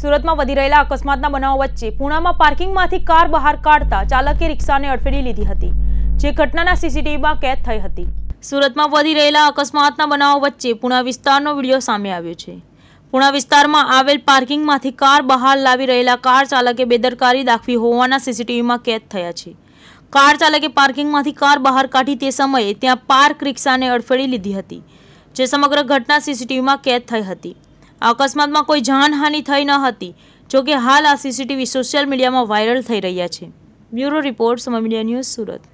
સુરતમાં વધી રહેલા અકસ્માતના બનાવ વચ્ચે પુણામાં પાર્કિંગમાંથી કાર બહાર કાઢતા ચાલકે રિક્ષાને અડફેડી લીધી હતી જે ઘટનાના સીસીટીવીમાં કેદ થઈ હતી સુરતમાં વધી રહેલા અકસ્માતના બનાવ વચ્ચે પુણા વિસ્તારનો વિડીયો સામે આવ્યો છે પૂણા વિસ્તારમાં આવેલ પાર્કિંગમાંથી કાર બહાર લાવી રહેલા કાર ચાલકે બેદરકારી દાખવી હોવાના સીસીટીવીમાં કેદ થયા છે કાર ચાલકે પાર્કિંગમાંથી કાર બહાર કાઢી તે સમયે ત્યાં પાર્ક રિક્ષાને અડફેડી લીધી હતી જે સમગ્ર ઘટના સીસીટીવીમાં કેદ થઈ હતી અકસ્માતમાં કોઈ જાનહાનિ થઈ ન હતી જોકે હાલ આ સીસીટીવી સોશિયલ મીડિયામાં વાયરલ થઈ રહ્યા છે બ્યુરો રિપોર્ટ સમય મીડિયા ન્યૂઝ સુરત